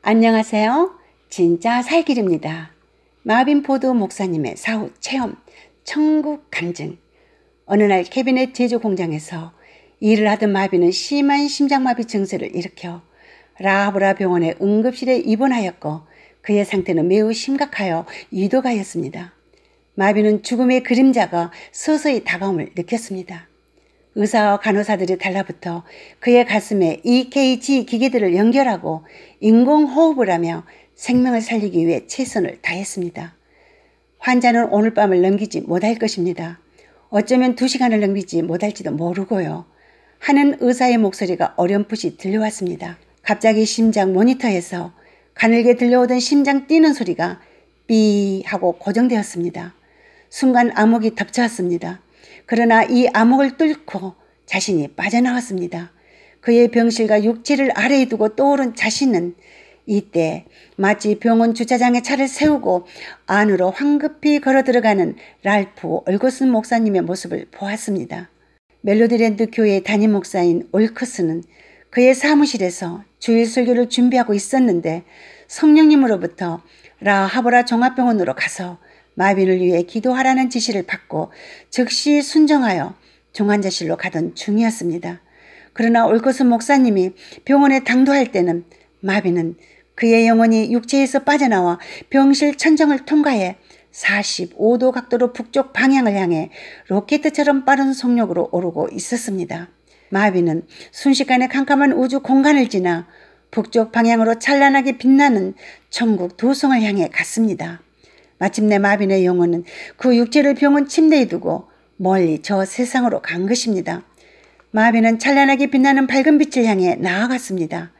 안녕하세요. 진짜 살길입니다. 마빈 포드 목사님의 사후 체험, 천국 간증. 어느 날 캐비넷 제조 공장에서 일을 하던 마빈은 심한 심장마비 증세를 일으켜 라브라 병원의 응급실에 입원하였고 그의 상태는 매우 심각하여 위도가였습니다 마빈은 죽음의 그림자가 서서히 다가옴을 느꼈습니다. 의사와 간호사들이 달라붙어 그의 가슴에 EKG 기기들을 연결하고 인공호흡을 하며 생명을 살리기 위해 최선을 다했습니다. 환자는 오늘 밤을 넘기지 못할 것입니다. 어쩌면 두시간을 넘기지 못할지도 모르고요. 하는 의사의 목소리가 어렴풋이 들려왔습니다. 갑자기 심장 모니터에서 가늘게 들려오던 심장 뛰는 소리가 삐 하고 고정되었습니다. 순간 암흑이 덮쳐왔습니다. 그러나 이 암흑을 뚫고 자신이 빠져나왔습니다. 그의 병실과 육체를 아래에 두고 떠오른 자신은 이때 마치 병원 주차장에 차를 세우고 안으로 황급히 걸어 들어가는 랄프 얼거슨 목사님의 모습을 보았습니다. 멜로디랜드 교회의 담임 목사인 올커스는 그의 사무실에서 주일 설교를 준비하고 있었는데 성령님으로부터 라하보라 종합병원으로 가서 마빈을 위해 기도하라는 지시를 받고 즉시 순정하여 중환자실로 가던 중이었습니다. 그러나 올것은 목사님이 병원에 당도할 때는 마빈은 그의 영혼이 육체에서 빠져나와 병실 천정을 통과해 45도 각도로 북쪽 방향을 향해 로켓처럼 빠른 속력으로 오르고 있었습니다. 마비는 순식간에 캄캄한 우주 공간을 지나 북쪽 방향으로 찬란하게 빛나는 천국 도성을 향해 갔습니다. 마침내 마빈의 영혼은 그 육체를 병원 침대에 두고 멀리 저 세상으로 간 것입니다. 마빈은 찬란하게 빛나는 밝은 빛을 향해 나아갔습니다.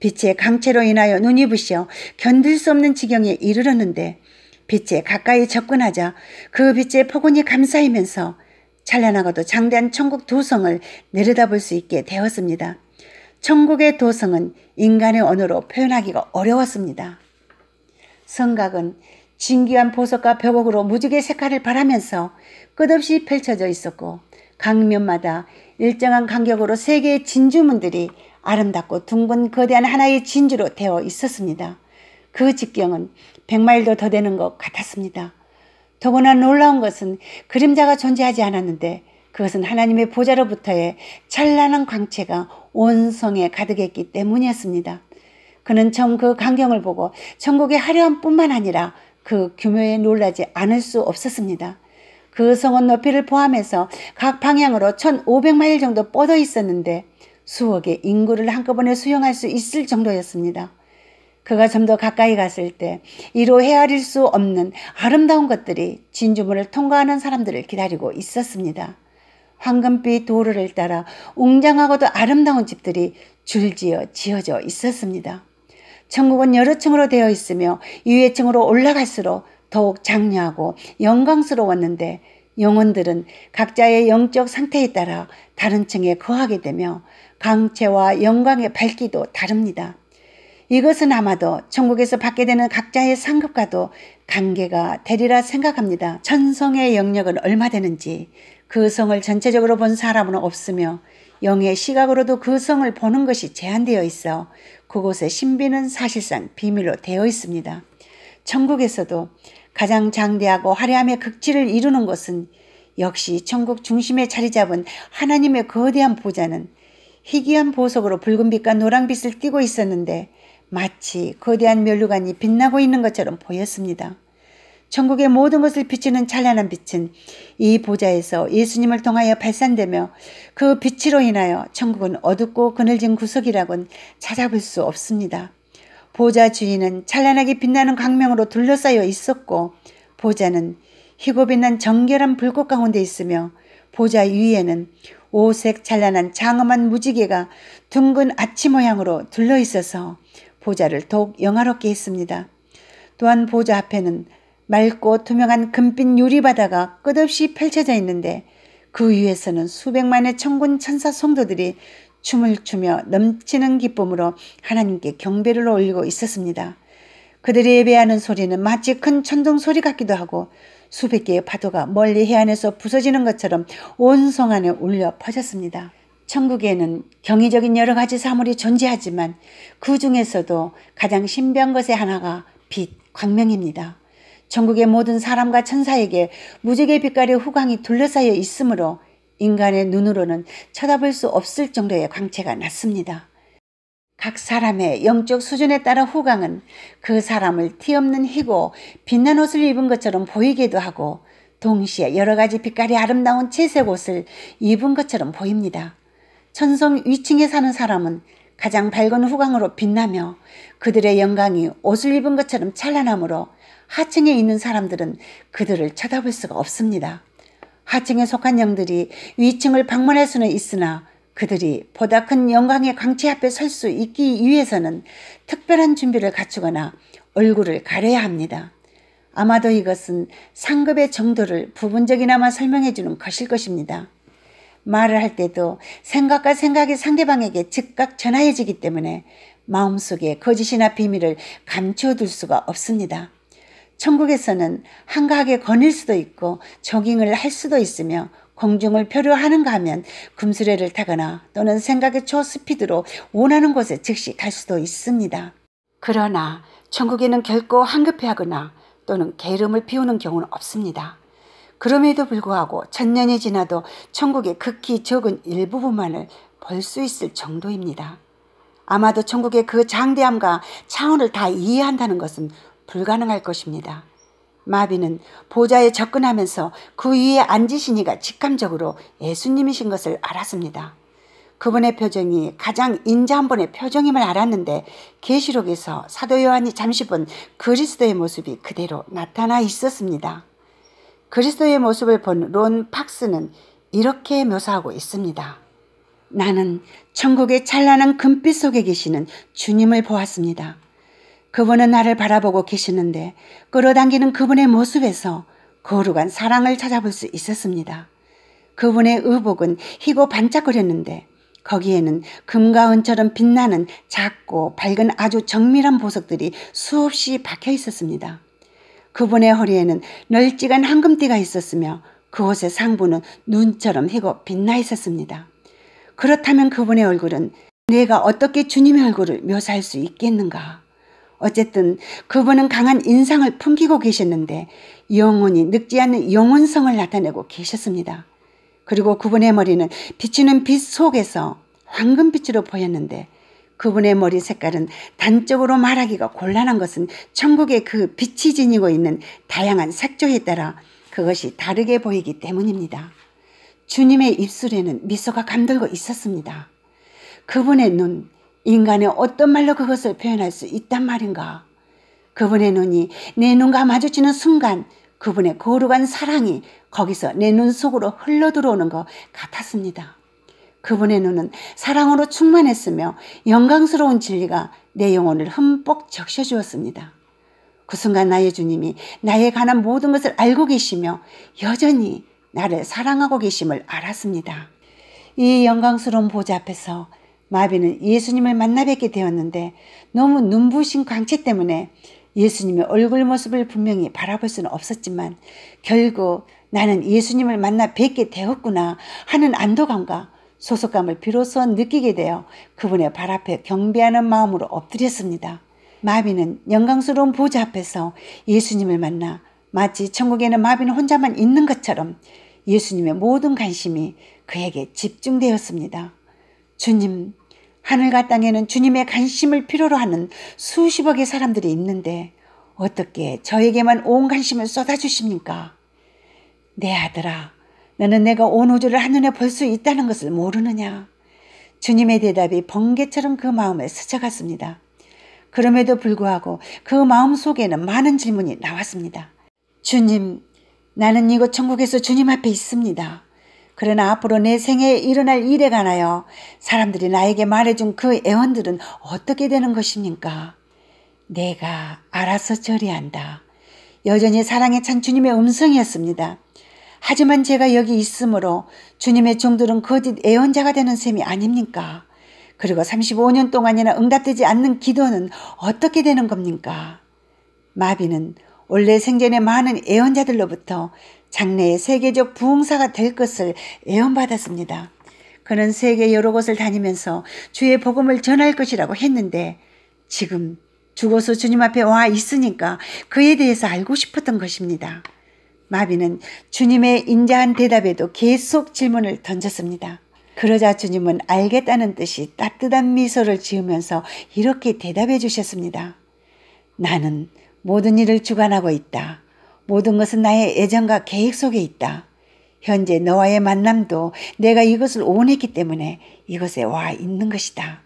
빛의 강체로 인하여 눈이 부시어 견딜 수 없는 지경에 이르렀는데 빛에 가까이 접근하자 그빛의 폭군이 감싸이면서 찬란하고도 장대한 천국 도성을 내려다볼 수 있게 되었습니다. 천국의 도성은 인간의 언어로 표현하기가 어려웠습니다. 성각은 진귀한 보석과 벽옥으로 무지개 색깔을 바라면서 끝없이 펼쳐져 있었고 강면마다 일정한 간격으로 세 개의 진주문들이 아름답고 둥근 거대한 하나의 진주로 되어 있었습니다. 그 직경은 백마일도 더 되는 것 같았습니다. 더구나 놀라운 것은 그림자가 존재하지 않았는데 그것은 하나님의 보좌로부터의 찬란한 광채가 온 성에 가득했기 때문이었습니다. 그는 처음 그 광경을 보고 천국의 화려함뿐만 아니라 그 규모에 놀라지 않을 수 없었습니다. 그 성은 높이를 포함해서 각 방향으로 1,500마일 정도 뻗어 있었는데 수억의 인구를 한꺼번에 수용할 수 있을 정도였습니다. 그가 좀 더 가까이 갔을 때 이로 헤아릴 수 없는 아름다운 것들이 진주문을 통과하는 사람들을 기다리고 있었습니다. 황금빛 도로를 따라 웅장하고도 아름다운 집들이 줄지어 지어져 있었습니다. 천국은 여러 층으로 되어 있으며 위의 층으로 올라갈수록 더욱 장려하고 영광스러웠는데 영혼들은 각자의 영적 상태에 따라 다른 층에 거하게 되며 강체와 영광의 밝기도 다릅니다. 이것은 아마도 천국에서 받게 되는 각자의 상급과도 관계가 되리라 생각합니다. 천성의 영역은 얼마 되는지 그 성을 전체적으로 본 사람은 없으며 영의 시각으로도 그 성을 보는 것이 제한되어 있어 그곳의 신비는 사실상 비밀로 되어 있습니다. 천국에서도 가장 장대하고 화려함의 극치를 이루는 것은 역시 천국 중심에 자리 잡은 하나님의 거대한 보좌는 희귀한 보석으로 붉은빛과 노란빛을 띠고 있었는데 마치 거대한 면류관이 빛나고 있는 것처럼 보였습니다. 천국의 모든 것을 비추는 찬란한 빛은 이 보좌에서 예수님을 통하여 발산되며 그 빛으로 인하여 천국은 어둡고 그늘진 구석이라곤 찾아볼 수 없습니다. 보좌 주인은 찬란하게 빛나는 광명으로 둘러싸여 있었고 보좌는 희고 빛난 정결한 불꽃 가운데 있으며 보좌 위에는 오색 찬란한 장엄한 무지개가 둥근 아치 모양으로 둘러 있어서 보좌를 더욱 영화롭게 했습니다. 또한 보좌 앞에는 맑고 투명한 금빛 유리바다가 끝없이 펼쳐져 있는데 그 위에서는 수백만의 천군 천사 성도들이 춤을 추며 넘치는 기쁨으로 하나님께 경배를 올리고 있었습니다. 그들이 예배하는 소리는 마치 큰 천둥 소리 같기도 하고 수백 개의 파도가 멀리 해안에서 부서지는 것처럼 온 성안에 울려 퍼졌습니다. 천국에는 경이적인 여러 가지 사물이 존재하지만 그 중에서도 가장 신비한 것의 하나가 빛, 광명입니다. 전국의 모든 사람과 천사에게 무지개 빛깔의 후광이 둘러싸여 있으므로 인간의 눈으로는 쳐다볼 수 없을 정도의 광채가 났습니다. 각 사람의 영적 수준에 따라 후광은 그 사람을 티없는 희고 빛난 옷을 입은 것처럼 보이기도 하고 동시에 여러 가지 빛깔이 아름다운 채색 옷을 입은 것처럼 보입니다. 천성 위층에 사는 사람은 가장 밝은 후광으로 빛나며 그들의 영광이 옷을 입은 것처럼 찬란하므로 하층에 있는 사람들은 그들을 쳐다볼 수가 없습니다. 하층에 속한 영들이 위층을 방문할 수는 있으나 그들이 보다 큰 영광의 광채 앞에 설 수 있기 위해서는 특별한 준비를 갖추거나 얼굴을 가려야 합니다. 아마도 이것은 상급의 정도를 부분적이나마 설명해주는 것일 것입니다. 말을 할 때도 생각과 생각이 상대방에게 즉각 전하여지기 때문에 마음속에 거짓이나 비밀을 감추어둘 수가 없습니다. 천국에서는 한가하게 거닐 수도 있고 조깅을 할 수도 있으며 공중을 표류하는가 하면 금수레를 타거나 또는 생각의 초스피드로 원하는 곳에 즉시 갈 수도 있습니다. 그러나 천국에는 결코 황급해하거나 또는 게으름을 피우는 경우는 없습니다. 그럼에도 불구하고 천년이 지나도 천국의 극히 적은 일부분만을 볼 수 있을 정도입니다. 아마도 천국의 그 장대함과 차원을 다 이해한다는 것은 불가능할 것입니다. 마비는 보좌에 접근하면서 그 위에 앉으시니가 직감적으로 예수님이신 것을 알았습니다. 그분의 표정이 가장 인자한 번의 표정임을 알았는데 계시록에서 사도 요한이 잠시 본 그리스도의 모습이 그대로 나타나 있었습니다. 그리스도의 모습을 본 론 팍스는 이렇게 묘사하고 있습니다. 나는 천국의 찬란한 금빛 속에 계시는 주님을 보았습니다. 그분은 나를 바라보고 계시는데 끌어당기는 그분의 모습에서 거룩한 사랑을 찾아볼 수 있었습니다. 그분의 의복은 희고 반짝거렸는데 거기에는 금과 은처럼 빛나는 작고 밝은 아주 정밀한 보석들이 수없이 박혀 있었습니다. 그분의 허리에는 널찍한 황금띠가 있었으며 그옷의 상부는 눈처럼 희고 빛나 있었습니다. 그렇다면 그분의 얼굴은 내가 어떻게 주님의 얼굴을 묘사할 수 있겠는가? 어쨌든 그분은 강한 인상을 풍기고 계셨는데 영혼이 늙지 않는 영혼성을 나타내고 계셨습니다. 그리고 그분의 머리는 비치는 빛 속에서 황금빛으로 보였는데 그분의 머리 색깔은 단적으로 말하기가 곤란한 것은 천국의 그 빛이 지니고 있는 다양한 색조에 따라 그것이 다르게 보이기 때문입니다. 주님의 입술에는 미소가 감돌고 있었습니다. 그분의 눈, 인간의 어떤 말로 그것을 표현할 수 있단 말인가? 그분의 눈이 내 눈과 마주치는 순간 그분의 거룩한 사랑이 거기서 내 눈 속으로 흘러 들어오는 것 같았습니다. 그분의 눈은 사랑으로 충만했으며 영광스러운 진리가 내 영혼을 흠뻑 적셔주었습니다. 그 순간 나의 주님이 나에 관한 모든 것을 알고 계시며 여전히 나를 사랑하고 계심을 알았습니다. 이 영광스러운 보좌 앞에서 마비는 예수님을 만나 뵙게 되었는데 너무 눈부신 광채 때문에 예수님의 얼굴 모습을 분명히 바라볼 수는 없었지만 결국 나는 예수님을 만나 뵙게 되었구나 하는 안도감과 소속감을 비로소 느끼게 되어 그분의 발 앞에 경배하는 마음으로 엎드렸습니다. 마비는 영광스러운 보좌 앞에서 예수님을 만나 마치 천국에는 마비는 혼자만 있는 것처럼 예수님의 모든 관심이 그에게 집중되었습니다. 주님, 하늘과 땅에는 주님의 관심을 필요로 하는 수십억의 사람들이 있는데 어떻게 저에게만 온 관심을 쏟아주십니까? 내 아들아, 너는 내가 온 우주를 한눈에 볼 수 있다는 것을 모르느냐? 주님의 대답이 번개처럼 그 마음에 스쳐갔습니다. 그럼에도 불구하고 그 마음 속에는 많은 질문이 나왔습니다. 주님, 나는 이곳 천국에서 주님 앞에 있습니다. 그러나 앞으로 내 생에 일어날 일에 관하여 사람들이 나에게 말해준 그 애원들은 어떻게 되는 것입니까? 내가 알아서 처리한다. 여전히 사랑에 찬 주님의 음성이었습니다. 하지만 제가 여기 있으므로 주님의 종들은 거짓 애원자가 되는 셈이 아닙니까? 그리고 35년 동안이나 응답되지 않는 기도는 어떻게 되는 겁니까? 마비는 원래 생전에 많은 애원자들로부터 장래의 세계적 부흥사가 될 것을 예언받았습니다. 그는 세계 여러 곳을 다니면서 주의 복음을 전할 것이라고 했는데 지금 죽어서 주님 앞에 와 있으니까 그에 대해서 알고 싶었던 것입니다. 마비는 주님의 인자한 대답에도 계속 질문을 던졌습니다. 그러자 주님은 알겠다는 뜻이 따뜻한 미소를 지으면서 이렇게 대답해 주셨습니다. 나는 모든 일을 주관하고 있다. 모든 것은 나의 애정과 계획 속에 있다. 현재 너와의 만남도 내가 이것을 원했기 때문에 이것에 와 있는 것이다.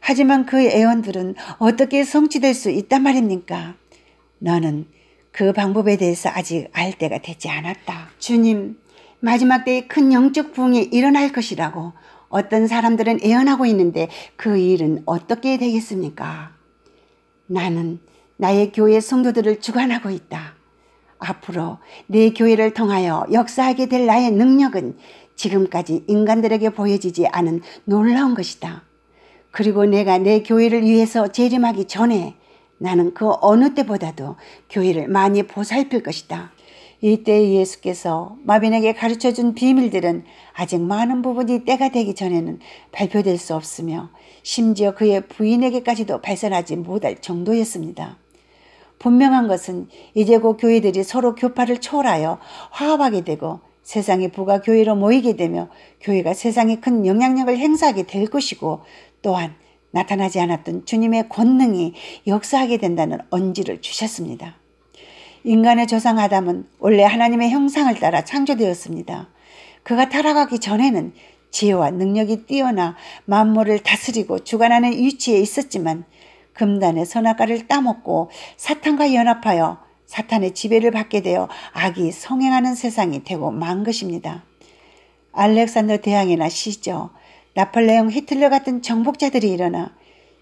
하지만 그 애원들은 어떻게 성취될 수 있단 말입니까? 너는 그 방법에 대해서 아직 알 때가 되지 않았다. 주님, 마지막 때에 큰 영적 부흥이 일어날 것이라고 어떤 사람들은 애원하고 있는데 그 일은 어떻게 되겠습니까? 나는 나의 교회 성도들을 주관하고 있다. 앞으로 내 교회를 통하여 역사하게 될 나의 능력은 지금까지 인간들에게 보여지지 않은 놀라운 것이다. 그리고 내가 내 교회를 위해서 재림하기 전에 나는 그 어느 때보다도 교회를 많이 보살필 것이다. 이때 예수께서 마빈에게 가르쳐 준 비밀들은 아직 많은 부분이 때가 되기 전에는 발표될 수 없으며 심지어 그의 부인에게까지도 발설하지 못할 정도였습니다. 분명한 것은 이제 곧 교회들이 서로 교파를 초월하여 화합하게 되고 세상의 부가 교회로 모이게 되며 교회가 세상에 큰 영향력을 행사하게 될 것이고 또한 나타나지 않았던 주님의 권능이 역사하게 된다는 언지를 주셨습니다. 인간의 조상 아담은 원래 하나님의 형상을 따라 창조되었습니다. 그가 타락하기 전에는 지혜와 능력이 뛰어나 만물을 다스리고 주관하는 위치에 있었지만 금단의 선악과를 따먹고 사탄과 연합하여 사탄의 지배를 받게 되어 악이 성행하는 세상이 되고 만 것입니다. 알렉산더 대왕이나 시저, 나폴레옹 히틀러 같은 정복자들이 일어나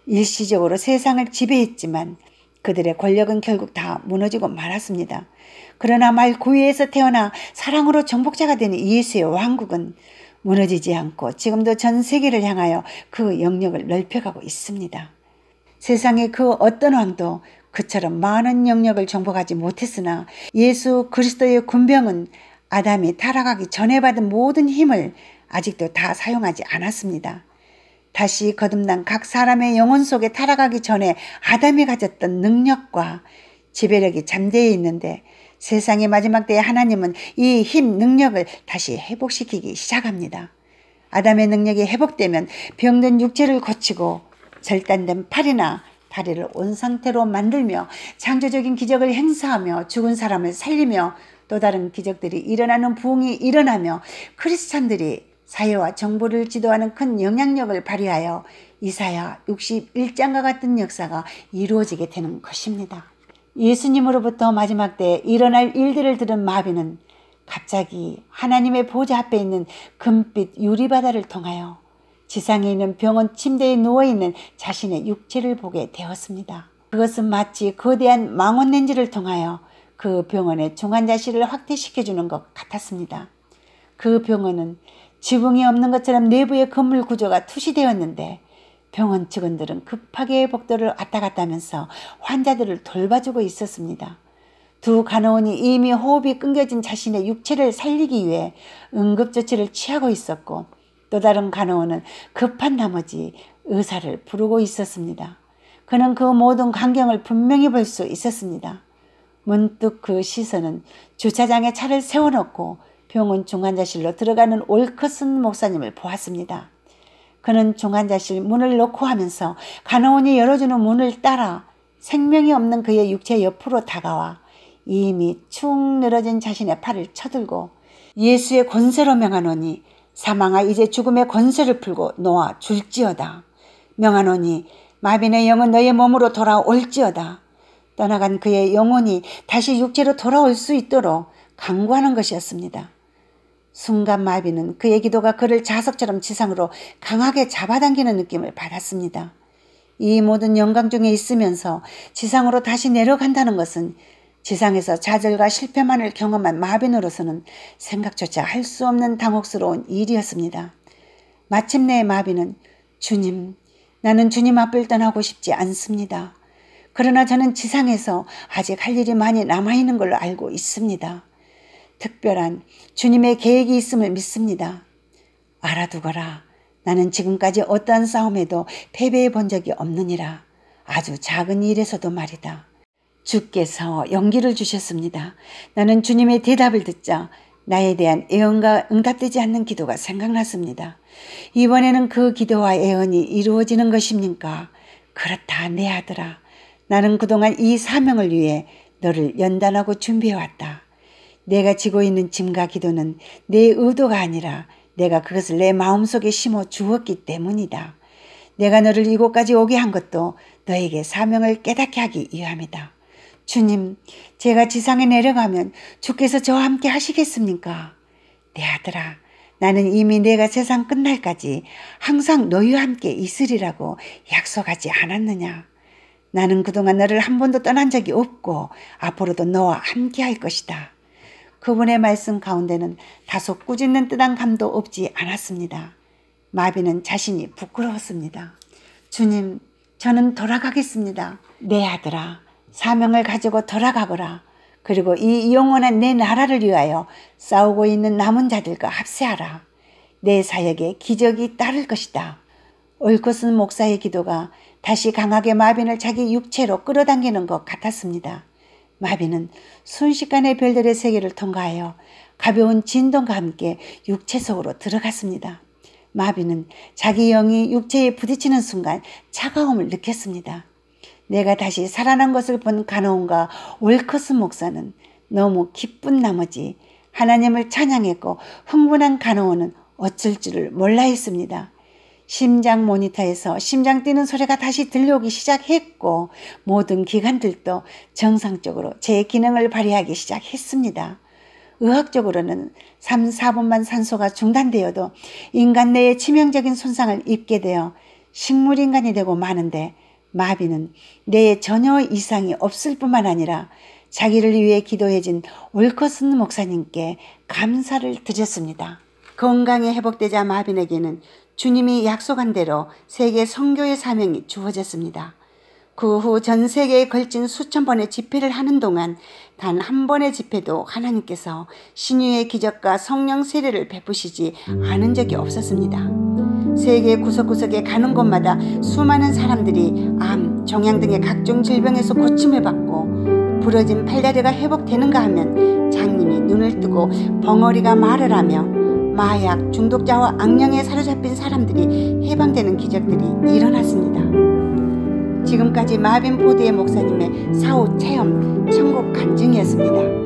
일시적으로 세상을 지배했지만 그들의 권력은 결국 다 무너지고 말았습니다. 그러나 말구유에서 태어나 사랑으로 정복자가 되는 예수의 왕국은 무너지지 않고 지금도 전 세계를 향하여 그 영역을 넓혀가고 있습니다. 세상의 그 어떤 왕도 그처럼 많은 영역을 정복하지 못했으나 예수 그리스도의 군병은 아담이 타락하기 전에 받은 모든 힘을 아직도 다 사용하지 않았습니다. 다시 거듭난 각 사람의 영혼 속에 타락하기 전에 아담이 가졌던 능력과 지배력이 잠재해 있는데 세상의 마지막 때에 하나님은 이 힘 능력을 다시 회복시키기 시작합니다. 아담의 능력이 회복되면 병든 육체를 고치고 절단된 팔이나 다리를 온 상태로 만들며 창조적인 기적을 행사하며 죽은 사람을 살리며 또 다른 기적들이 일어나는 부흥이 일어나며 크리스찬들이 사회와 정부를 지도하는 큰 영향력을 발휘하여 이사야 61장과 같은 역사가 이루어지게 되는 것입니다. 예수님으로부터 마지막 때 일어날 일들을 들은 마비는 갑자기 하나님의 보좌 앞에 있는 금빛 유리바다를 통하여 지상에 있는 병원 침대에 누워있는 자신의 육체를 보게 되었습니다. 그것은 마치 거대한 망원 렌즈를 통하여 그 병원의 중환자실을 확대시켜주는 것 같았습니다. 그 병원은 지붕이 없는 것처럼 내부의 건물 구조가 투시되었는데 병원 직원들은 급하게 복도를 왔다 갔다 하면서 환자들을 돌봐주고 있었습니다. 두 간호원이 이미 호흡이 끊겨진 자신의 육체를 살리기 위해 응급조치를 취하고 있었고 또 다른 간호원은 급한 나머지 의사를 부르고 있었습니다. 그는 그 모든 광경을 분명히 볼 수 있었습니다. 문득 그 시선은 주차장에 차를 세워놓고 병원 중환자실로 들어가는 올커슨 목사님을 보았습니다. 그는 중환자실 문을 놓고 하면서 간호원이 열어주는 문을 따라 생명이 없는 그의 육체 옆으로 다가와 이미 축 늘어진 자신의 팔을 쳐들고 예수의 권세로 명하노니 사망아 이제 죽음의 권세를 풀고 놓아 줄지어다. 명하노니 마빈의 영은 너의 몸으로 돌아올지어다. 떠나간 그의 영혼이 다시 육체로 돌아올 수 있도록 강구하는 것이었습니다. 순간 마비는 그의 기도가 그를 자석처럼 지상으로 강하게 잡아당기는 느낌을 받았습니다. 이 모든 영광 중에 있으면서 지상으로 다시 내려간다는 것은 지상에서 좌절과 실패만을 경험한 마빈으로서는 생각조차 할 수 없는 당혹스러운 일이었습니다. 마침내 마빈은 주님, 나는 주님 앞을 떠나고 싶지 않습니다. 그러나 저는 지상에서 아직 할 일이 많이 남아있는 걸로 알고 있습니다. 특별한 주님의 계획이 있음을 믿습니다. 알아두거라. 나는 지금까지 어떠한 싸움에도 패배해 본 적이 없느니라. 아주 작은 일에서도 말이다. 주께서 용기를 주셨습니다. 나는 주님의 대답을 듣자 나에 대한 애언과 응답되지 않는 기도가 생각났습니다. 이번에는 그 기도와 애언이 이루어지는 것입니까? 그렇다 내 아들아 나는 그동안 이 사명을 위해 너를 연단하고 준비해왔다. 내가 지고 있는 짐과 기도는 내 의도가 아니라 내가 그것을 내 마음속에 심어 주었기 때문이다. 내가 너를 이곳까지 오게 한 것도 너에게 사명을 깨닫게 하기 위함이다. 주님, 제가 지상에 내려가면 주께서 저와 함께 하시겠습니까? 내 네, 아들아, 나는 이미 내가 세상 끝날까지 항상 너희와 함께 있으리라고 약속하지 않았느냐? 나는 그동안 너를 한 번도 떠난 적이 없고 앞으로도 너와 함께 할 것이다. 그분의 말씀 가운데는 다소 꾸짖는 뜨단 감도 없지 않았습니다. 마비는 자신이 부끄러웠습니다. 주님, 저는 돌아가겠습니다. 내 네, 아들아, 사명을 가지고 돌아가거라. 그리고 이 영원한 내 나라를 위하여 싸우고 있는 남은 자들과 합세하라. 내 사역에 기적이 따를 것이다. 올코슨 목사의 기도가 다시 강하게 마빈을 자기 육체로 끌어당기는 것 같았습니다. 마빈은 순식간에 별들의 세계를 통과하여 가벼운 진동과 함께 육체 속으로 들어갔습니다. 마빈은 자기 영이 육체에 부딪히는 순간 차가움을 느꼈습니다. 내가 다시 살아난 것을 본 가나온과 월커스 목사는 너무 기쁜 나머지 하나님을 찬양했고 흥분한 가나온은 어쩔 줄을 몰라 했습니다. 심장 모니터에서 심장 뛰는 소리가 다시 들려오기 시작했고 모든 기관들도 정상적으로 제 기능을 발휘하기 시작했습니다. 의학적으로는 3, 4분만 산소가 중단되어도 인간 내에 치명적인 손상을 입게 되어 식물인간이 되고 마는데 마비는 내에 전혀 이상이 없을 뿐만 아니라 자기를 위해 기도해진 올커슨 목사님께 감사를 드렸습니다. 건강이 회복되자 마빈에게는 주님이 약속한 대로 세계 선교의 사명이 주어졌습니다. 그 후 전 세계에 걸친 수천 번의 집회를 하는 동안 단 한 번의 집회도 하나님께서 신유의 기적과 성령 세례를 베푸시지 음. 않은 적이 없었습니다. 세계 구석구석에 가는 곳마다 수많은 사람들이 암, 종양 등의 각종 질병에서 고침을 받고 부러진 팔다리가 회복되는가 하면 장님이 눈을 뜨고 벙어리가 말을 하며 마약, 중독자와 악령에 사로잡힌 사람들이 해방되는 기적들이 일어났습니다. 지금까지 마빈 포드의 목사님의 사후 체험 천국 간증이었습니다.